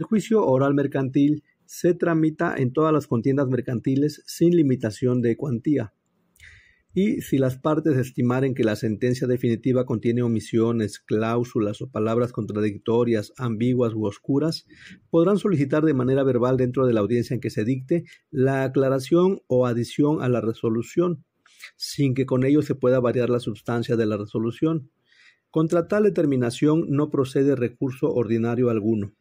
El juicio oral mercantil se tramita en todas las contiendas mercantiles sin limitación de cuantía. Y si las partes estimaren que la sentencia definitiva contiene omisiones, cláusulas o palabras contradictorias, ambiguas u oscuras, podrán solicitar de manera verbal dentro de la audiencia en que se dicte la aclaración o adición a la resolución, sin que con ello se pueda variar la sustancia de la resolución. Contra tal determinación no procede recurso ordinario alguno.